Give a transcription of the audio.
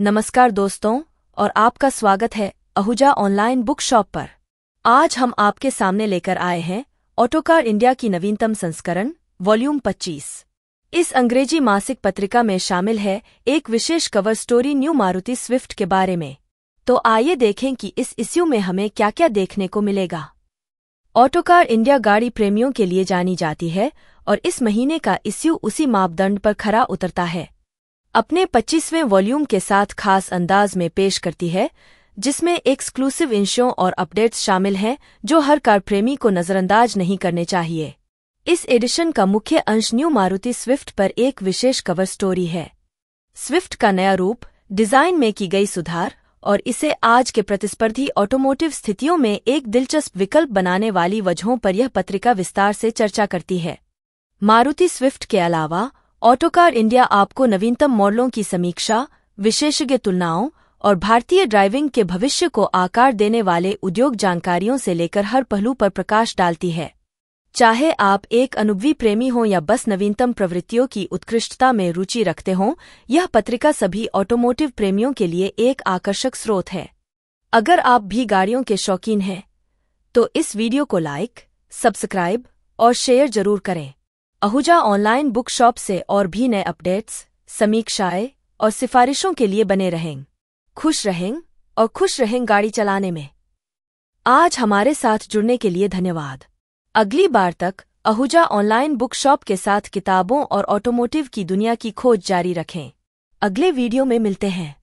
नमस्कार दोस्तों और आपका स्वागत है अहुजा ऑनलाइन बुक शॉप पर आज हम आपके सामने लेकर आए हैं ऑटोकार इंडिया की नवीनतम संस्करण वॉल्यूम 25। इस अंग्रेजी मासिक पत्रिका में शामिल है एक विशेष cover story new Maruti Swift के बारे में तो आइए देखें कि इस इश्यू में हमें क्या क्या देखने को मिलेगा ऑटोकार इंडिया गाड़ी प्रेमियों के लिए जानी जाती है और इस महीने का इश्यू उसी मापदंड पर खरा उतरता है अपने 25वें वॉल्यूम के साथ खास अंदाज में पेश करती है जिसमें एक्सक्लूसिव इंशों और अपडेट्स शामिल हैं जो हर कार प्रेमी को नज़रअंदाज नहीं करने चाहिए इस एडिशन का मुख्य अंश न्यू मारुति स्विफ्ट पर एक विशेष कवर स्टोरी है स्विफ्ट का नया रूप डिजाइन में की गई सुधार और इसे आज के प्रतिस्पर्धी ऑटोमोटिव स्थितियों में एक दिलचस्प विकल्प बनाने वाली वजहों पर यह पत्रिका विस्तार से चर्चा करती है मारुति स्विफ्ट के अलावा ऑटोकार इंडिया आपको नवीनतम मॉडलों की समीक्षा विशेषज्ञ तुलनाओं और भारतीय ड्राइविंग के भविष्य को आकार देने वाले उद्योग जानकारियों से लेकर हर पहलू पर प्रकाश डालती है चाहे आप एक अनुभवी प्रेमी हों या बस नवीनतम प्रवृत्तियों की उत्कृष्टता में रुचि रखते हों यह पत्रिका सभी ऑटोमोटिव प्रेमियों के लिए एक आकर्षक स्रोत है अगर आप भी गाड़ियों के शौकीन हैं तो इस वीडियो को लाइक सब्सक्राइब और शेयर जरूर करें अहुजा ऑनलाइन बुक शॉप से और भी नए अपडेट्स समीक्षाएं और सिफारिशों के लिए बने रहें खुश रहें और खुश रहें गाड़ी चलाने में आज हमारे साथ जुड़ने के लिए धन्यवाद अगली बार तक अहुजा ऑनलाइन बुक शॉप के साथ किताबों और ऑटोमोटिव की दुनिया की खोज जारी रखें अगले वीडियो में मिलते हैं